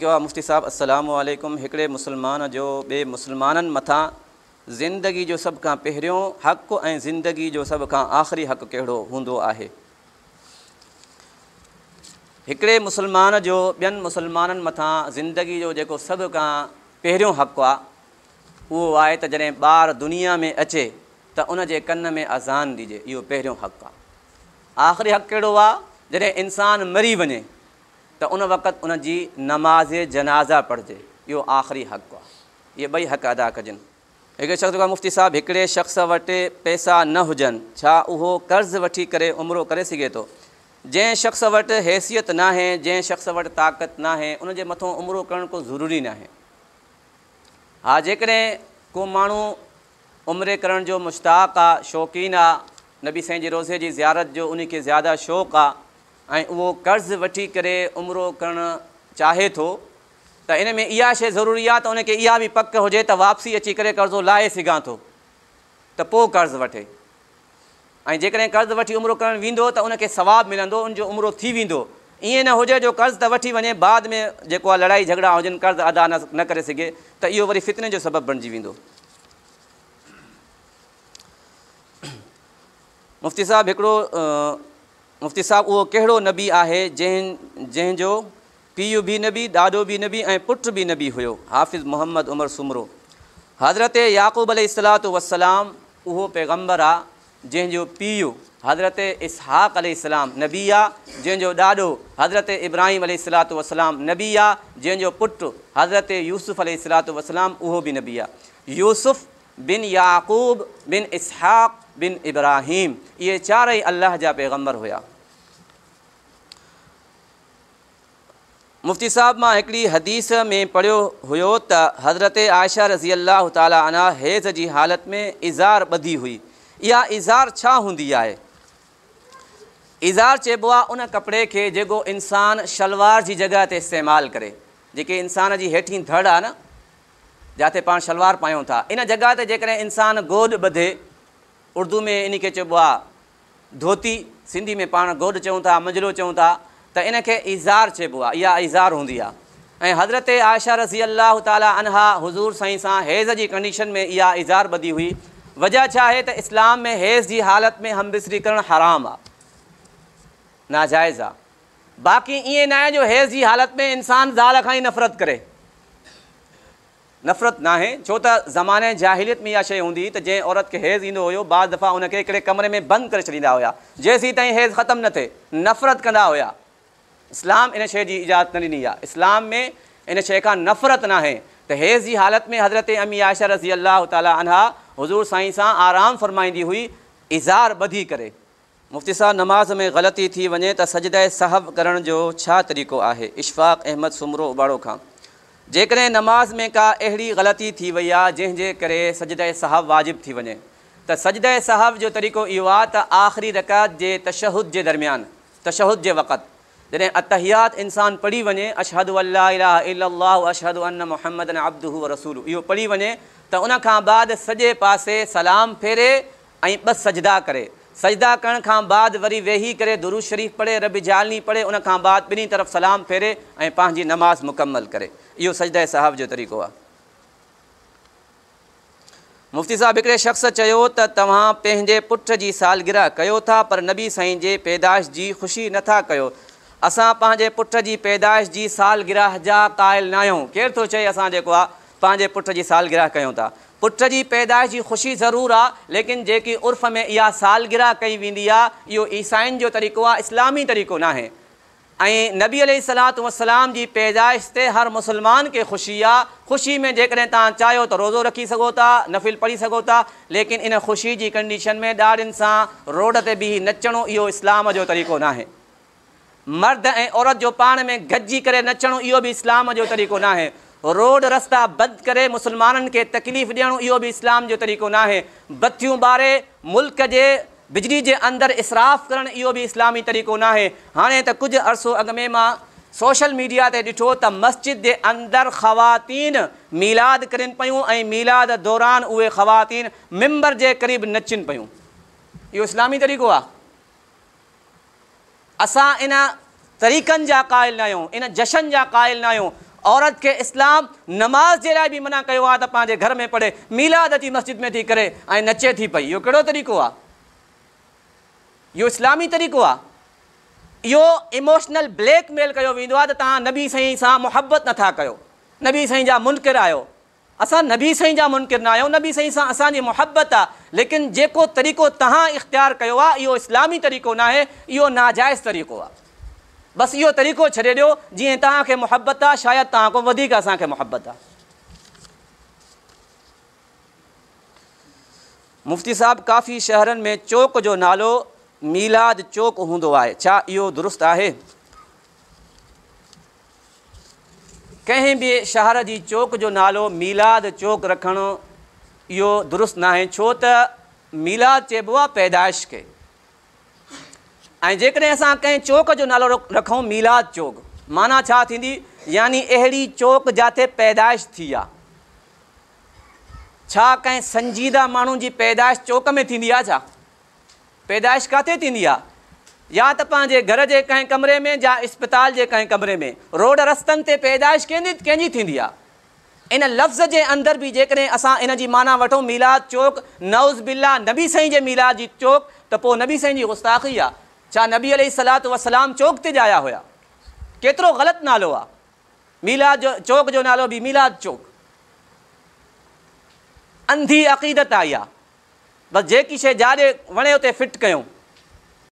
ठीकु صاحب मुफ़्ती साहबु असलु مسلمان मुसलमान जो مسلمانن मुसलमाननि मथां ज़िंदगी जो सभ खां حق हक़ु ऐं ज़िंदगी जो सभ खां आख़िरी हक़ آہے ہکڑے مسلمان جو मुसलमान जो ॿियनि زندگی جو ज़िंदगी जो سب کا खां حق हक़ु आहे उहो आहे त بار दुनिया में अचे ان उनजे कन में अज़ान ॾिजे इहो पहिरियों حق आख़िरी हक़ कहिड़ो आहे जॾहिं انسان मरी वञे त उन वक़्तु उन जी नमाज़ जनाज़ा पढ़िजे इहो आख़िरी हक़ु आहे इहे ॿई हक़ अदा कजनि हिकिड़े शख़्सा मुफ़्ती साहिबु हिकिड़े शख़्स वटि पैसा न हुजनि छा उहो कर्ज़ु वठी करे उमिरो करे सघे थो जंहिं शख़्स वटि हैसियत न आहे जंहिं शख़्स वटि ताक़त न आहे उन जे मथो उमिरो करणु को ज़रूरी न आहे हा जेकॾहिं को माण्हू उमिरि करण जो मुश्ताक आहे शौक़ीन आहे नबी साईं जे रोज़े जी ज़ियारत जो उनखे ज़्यादा शौक़ु आहे ऐं उहो कर्ज़ु वठी करे उमिरो करणु चाहे थो त इन में इहा शइ ज़रूरी आहे त उनखे इहा बि पक हुजे त वापसी अची करे कर्ज़ो लाहे सघां थो त पोइ कर्ज़ु वठे ऐं जेकॾहिं कर्ज़ु वठी उमिरो करणु वेंदो त उनखे सवाबु मिलंदो उनजो उमिरो थी वेंदो ईअं न हुजे जो कर्ज़ु त वठी वञे बाद में जेको आहे लड़ाई झगड़ा हुजनि कर्ज़ु अदा न करे सघे त इहो वरी फितने जो सबबु बणिजी वेंदो मुफ़्ती साहिबु हिकिड़ो मुफ़्ती साहब उहो कहिड़ो नबी है जंहिं जंहिंजो पीउ बि नबी ॾाॾो भी नबी ए पुट भी नबी हुयो हाफ़िज़ मोहम्मद उमर सुमरो हज़रत याक़ूब अलात वसलाम उहो पैगम्बर आहे जंहिंजो पीउ हज़रत इसहाक़ अलाम नबी आहे जंहिंजो ॾाॾो हज़रत इब्राहिम अलात वसलाम नबी आहे जंहिंजो पुटु हज़रत यूसुफ़ अलात वसलाम उहो भी नबी आहे यूसुफ़ बिन याक़ूब बिन इसहाक़ बिन इब्राहिम इहे चारई अलाह जा पैगम्बर हुया मुफ़्ती साहब मां हिकिड़ी हदीस में पढ़ियो हुयो त हज़रत आयशा रज़ी अलाह ताला हेज़ जी हालति में इज़ार ॿधी हुई इहा इज़ार छा हूंदी इज़ार चइबो आहे उन कपिड़े खे जेको इंसानु शलवार जी जॻह ते इस्तेमालु करे जेके इंसान जी हेठीं धड़ आहे न जिते पाण शलवार पायूं था इन जॻह ते जेकॾहिं انسان گود بدھے उर्दू में इन खे चइबो आहे धोती सिंधी में पाण गोड चऊं था मंझलो चऊं था त इन खे इज़ार चइबो आहे इहा इज़ार हूंदी आहे ऐं हज़रत आशा रज़ी अलाह ताली अनहा हज़ूर साईं सां हेज़ जी कंडीशन में इहा इज़ार ॿधी हुई वजह छाहे त इस्लाम में हेज़ जी हालति में हमबिसरी करणु हराम आहे नाजाइज़ आहे बाक़ी ईअं न आहे जो हेज़ जी हालति में इंसानु ज़ाल खां ई नफ़रत करे नफ़रतु नाहे छो त ज़माने जाहिलियत में इहा शइ हूंदी हुई त जंहिं औरत खे हेज़ु ईंदो हुयो ॿ दफ़ा हुनखे हिकिड़े कमरे में बंदि करे छॾींदा हुया जेसीं ताईं हेज़ु ख़तमु न थिए नफ़रतु कंदा हुआ इस्लाम इन शइ जी इजाज़त न ॾिनी आहे इस्लाम में इन शइ खां नफ़रत नाहे त हेज़ जी हालति में हज़रत अमी आशा रज़ी अलाह ताला हज़ूर साईं सां आरामु फ़रमाईंदी हुई इज़ार ॿधी करे मुफ़्ती साहिबु नमाज़ में ग़लती थी वञे त सजदइ सहबु करण जो छा तरीक़ो आहे इश्फा अहमद सुमरो उॿाड़ो खां जेकॾहिं नमाज़ में का अड़ी ग़लती थी वई आहे जंहिंजे सजद साहब वाजिब थी वञे त सजद साहब जो तरीक़ो इहो आहे आख़िरी रकात जे तशहद के दरमियान तशहद के वक़्तु जॾहिं अतहियात इंसानु पढ़ी वञे अशहद अलाह अशहद अन मोहम्मद अब्दू रसूल यो पढ़ी वञे तो उनखां बाद सजे पासे सलाम फेरे ऐं सजदा करें सजदा करण खां बाद वरी वेही करे दुरु शरीफ़ पढ़े रबी ज़ालनी पढ़े उन खां बाद ॿिन्ही तरफ़ सलाम फेरे ऐं पंहिंजी नमाज़ मुकमल करे इहो सजद साहब जो तरीक़ो आहे मुफ़्ती साहबु हिकिड़े शख़्स चयो त तव्हां पंहिंजे पुट जी सालगिरह कयो था पर नबी साईं जे पैदाइश जी ख़ुशी नथा कयो असां पंहिंजे पुट जी पैदाश जी सालगिरह जा क़ाइल न आहियूं केरु थो चए असां जेको आहे पंहिंजे पुट जी सालगिरह कयूं था पुट की पैदाइश की ख़ुशी ज़रूर आ लेकिन जी उर्फ़ में इहा सालगिरह कई वी यो ईसाइन जो तरीक़ो आ इस्लामी तरीक़ो ना है नबी ऐं सलात वसलाम की पैदाइश से हर मुसलमान के ख़ुशी आ ख़ुशी में जैसे तुम चाहो तो रोज़ो रखी सघो नफ़िल पढ़ी सघो लेकिन इन ख़ुशी की कंडीशन में ॾाढियुनि से रोड से बीह नचण यो इस्लाम जो तरीक़ो ना है मर्द ए औरत जो पाण में गजी कर नचण यो भी इस्लाम जो तरीक़ो ना है रोड रस्ता बंद कर मुसलमान के तकलीफ़ दियण यो भी इस्लाम जो तरीक़ो ना आहे बतियूं ॿारे मुल्क के बिजली के अंदर इसराफ करण यो भी इस्लामी तरीक़ो ना आहे हाणे त कुझु अर्सो अॻु में मां सोशल मीडिया से ॾिठो त मस्जिद के अंदर ख़वातीन मीलाद करन पियूं मीलाद दौरान उ ख़वीन मैंबर के क़रीब नचिनि पियूं यो इस्लामी तरीक़ो आ असा इन तरीक़न जहा कायल ना इन जशन जहा कायल ना औरत के इस्लाम नमाज़ के लिए भी मना किया तो पाँच घर में पढ़े मीलाद अची मस्जिद में थी करे ऐं नचे थी पी यो कड़ो तरीक़ो आ यो इस्लामी तरीक़ो आ यो इमोशनल ब्लैकमेल किया वेंदो आहे नबी सही से मुहबत ना कर नबी सही जहाँ मुनकिर आहियो अस नबी सही जहाँ मुनकिर ना आयो नबी सही सां असांजी मुहबत आ लेकिन जो तरीक़ो तव्हां इख्तियार इो इस्लामी तरीक़ो ना है इहो नाजायज़ तरीक़ो आ बस इहो तरीक़ो छॾे ॾियो जीअं तव्हांखे मुहबत आहे शायदि तव्हां खां वधीक असांखे मुहबत आहे मुफ़्ती साहिबु काफ़ी शहरनि में चौक जो नालो मीलाद चौक हूंदो आहे छा इहो दुरुस्तु आहे कंहिं बि शहर जी चौक जो नालो मीलाद चौक रखणु इहो दुरुस्तु न आहे छो त मीलाद चइबो आहे पैदाइश खे ऐं जेकॾहिं असां कंहिं चौक जो नालो रखूं मीलाद चौक माना छा थींदी यानी अहिड़ी चौक जिते पैदाइश थी आहे छा कंहिं संजीदा माण्हू जी पैदाइश चौक में थींदी आहे छा पैदाइश किथे थींदी आहे या त पंहिंजे घर जे कंहिं कमरे में या इस्पताल जे कंहिं कमरे में रोड रस्तनि ते पैदाइश कंहिंजी कंहिंजी थींदी आहे इन लफ़्ज़ जे अंदरि बि जेकॾहिं असां इन जी माना वठूं मीलाद चौक नओज़ बिल्ला नबी साईं जे मीलाद जी चौक त पोइ नबी साईं जी गुस्ताख़ी आहे छा नबी अलात वसलाम चौक ते जा आया हुया केतिरो ग़लति नालो आहे मीलाद जो चौक जो नालो बि मीलाज चौक अंधी अक़ीदत आई आहे बसि जेकी शइ जाॾे वणे उते फिट कयूं